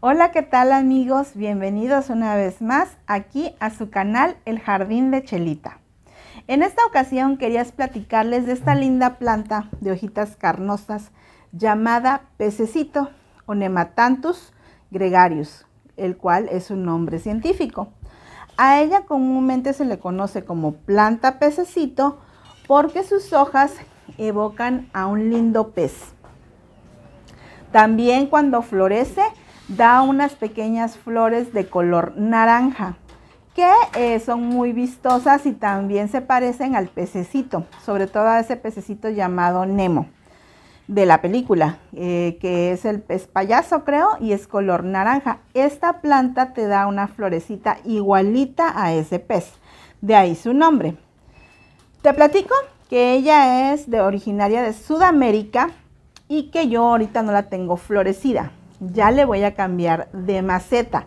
Hola, ¿qué tal amigos? Bienvenidos una vez más aquí a su canal El Jardín de Chelita. En esta ocasión querías platicarles de esta linda planta de hojitas carnosas llamada pececito o Nematanthus gregarius, el cual es un nombre científico. A ella comúnmente se le conoce como planta pececito porque sus hojas evocan a un lindo pez. También cuando florece, da unas pequeñas flores de color naranja que eh, son muy vistosas y también se parecen al pececito, sobre todo a ese pececito llamado Nemo de la película, eh, que es el pez payaso creo y es color naranja. Esta planta te da una florecita igualita a ese pez, de ahí su nombre. Te platico que ella es de originaria de Sudamérica y que yo ahorita no la tengo florecida, ya le voy a cambiar de maceta.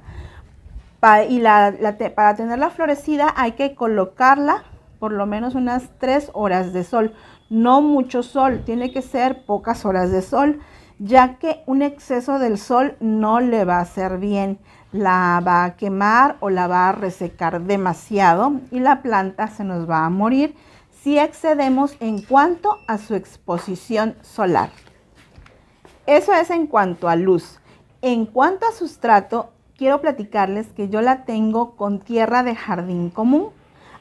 y para tenerla florecida hay que colocarla por lo menos unas 3 horas de sol. No mucho sol, tiene que ser pocas horas de sol, ya que un exceso del sol no le va a hacer bien. La va a quemar o la va a resecar demasiado y la planta se nos va a morir si excedemos en cuanto a su exposición solar. Eso es en cuanto a luz. En cuanto a sustrato, quiero platicarles que yo la tengo con tierra de jardín común,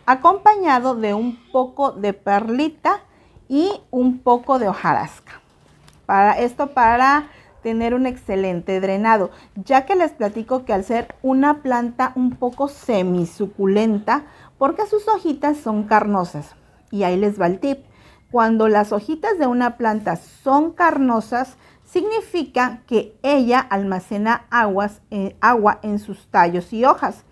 acompañado de un poco de perlita y un poco de hojarasca. Para esto para tener un excelente drenado, ya que les platico que al ser una planta un poco semisuculenta, porque sus hojitas son carnosas. Y ahí les va el tip. Cuando las hojitas de una planta son carnosas, Significa que ella almacena aguas, eh, agua en sus tallos y hojas,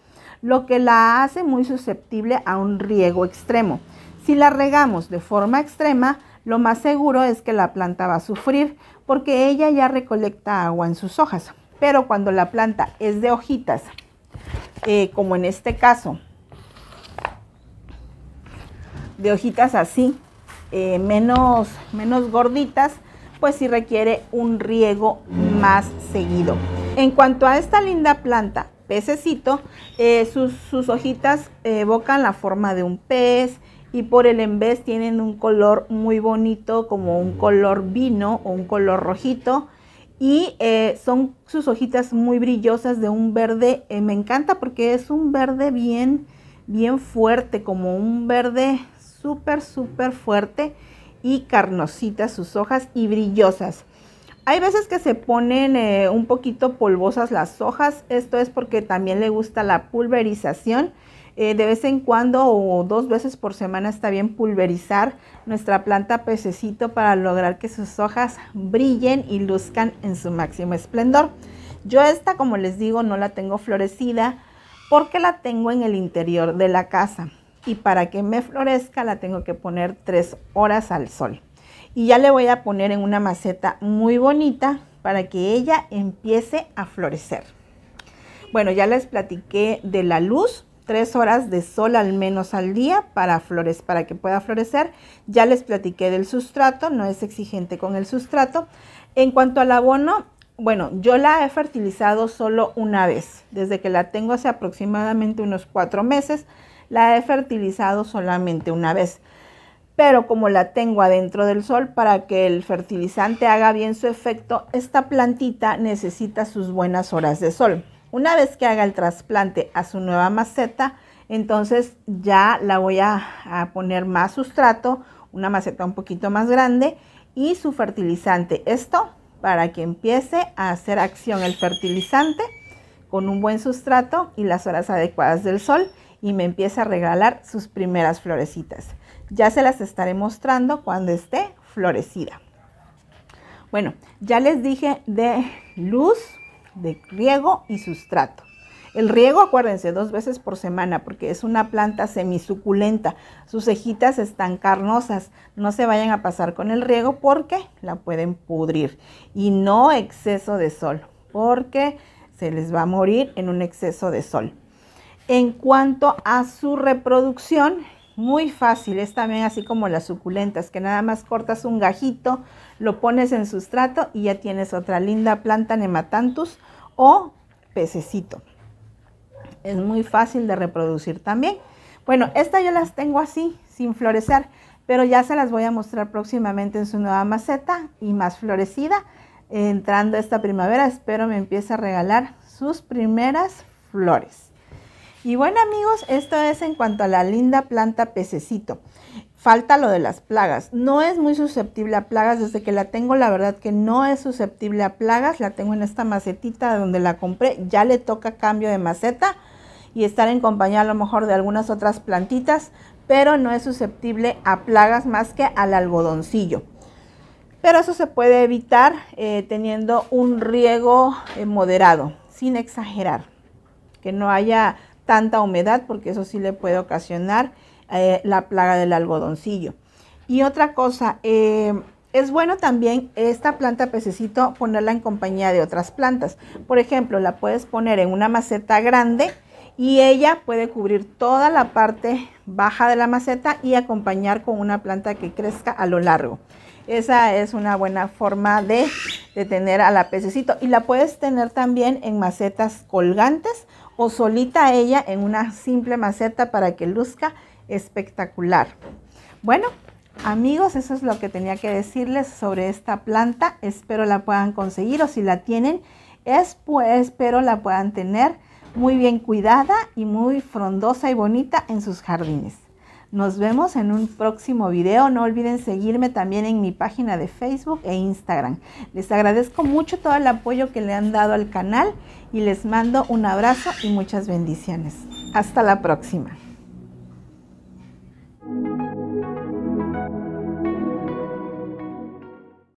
lo que la hace muy susceptible a un riego extremo. Si la regamos de forma extrema, lo más seguro es que la planta va a sufrir porque ella ya recolecta agua en sus hojas. Pero cuando la planta es de hojitas, eh, como en este caso, de hojitas así, eh, menos, menos gorditas, pues si requiere un riego más seguido. En cuanto a esta linda planta, pececito, eh, sus, hojitas evocan la forma de un pez y por el envés tienen un color muy bonito como un color vino o un color rojito y eh, son sus hojitas muy brillosas de un verde, eh, me encanta porque es un verde bien, bien fuerte, como un verde súper, súper fuerte y carnositas sus hojas y brillosas. Hay veces que se ponen eh, un poquito polvosas las hojas, esto es porque también le gusta la pulverización. Eh, de vez en cuando o dos veces por semana está bien pulverizar nuestra planta pececito para lograr que sus hojas brillen y luzcan en su máximo esplendor. Yo esta, como les digo, no la tengo florecida porque la tengo en el interior de la casa y para que me florezca la tengo que poner tres horas al sol. Y ya le voy a poner en una maceta muy bonita para que ella empiece a florecer. Bueno, ya les platiqué de la luz, tres horas de sol al menos al día para flores, para que pueda florecer. Ya les platiqué del sustrato, no es exigente con el sustrato. En cuanto al abono, bueno, yo la he fertilizado solo una vez, desde que la tengo hace aproximadamente unos cuatro meses. La he fertilizado solamente una vez, pero como la tengo adentro del sol para que el fertilizante haga bien su efecto, esta plantita necesita sus buenas horas de sol. Una vez que haga el trasplante a su nueva maceta, entonces ya la voy a, poner más sustrato, una maceta un poquito más grande y su fertilizante. Esto para que empiece a hacer acción el fertilizante con un buen sustrato y las horas adecuadas del sol y me empieza a regalar sus primeras florecitas. Ya se las estaré mostrando cuando esté florecida. Bueno, ya les dije de luz, de riego y sustrato. El riego, acuérdense, dos veces por semana, porque es una planta semisuculenta. Sus cejitas están carnosas. No se vayan a pasar con el riego porque la pueden pudrir. Y no exceso de sol, porque se les va a morir en un exceso de sol. En cuanto a su reproducción, muy fácil, es también así como las suculentas, que nada más cortas un gajito, lo pones en sustrato y ya tienes otra linda planta nematantus o pececito. Es muy fácil de reproducir también. Bueno, estas yo las tengo así, sin florecer, pero ya se las voy a mostrar próximamente en su nueva maceta y más florecida. Entrando esta primavera, espero me empiece a regalar sus primeras flores. Y bueno amigos, esto es en cuanto a la linda planta pececito. Falta lo de las plagas. No es muy susceptible a plagas. Desde que la tengo, la verdad que no es susceptible a plagas. La tengo en esta macetita donde la compré. Ya le toca cambio de maceta y estar en compañía a lo mejor de algunas otras plantitas. Pero no es susceptible a plagas más que al algodoncillo pero eso se puede evitar eh, teniendo un riego eh, moderado, sin exagerar, que no haya tanta humedad porque eso sí le puede ocasionar eh, la plaga del algodoncillo. Y otra cosa, eh, es bueno también esta planta pececito ponerla en compañía de otras plantas. Por ejemplo, la puedes poner en una maceta grande y ella puede cubrir toda la parte baja de la maceta y acompañar con una planta que crezca a lo largo. Esa es una buena forma de, de tener a la pececito. Y la puedes tener también en macetas colgantes o solita ella en una simple maceta para que luzca espectacular. Bueno, amigos, eso es lo que tenía que decirles sobre esta planta. Espero la puedan conseguir o si la tienen, es pues, espero la puedan tener muy bien cuidada y muy frondosa y bonita en sus jardines. Nos vemos en un próximo video. No olviden seguirme también en mi página de Facebook e Instagram. Les agradezco mucho todo el apoyo que le han dado al canal y les mando un abrazo y muchas bendiciones. Hasta la próxima.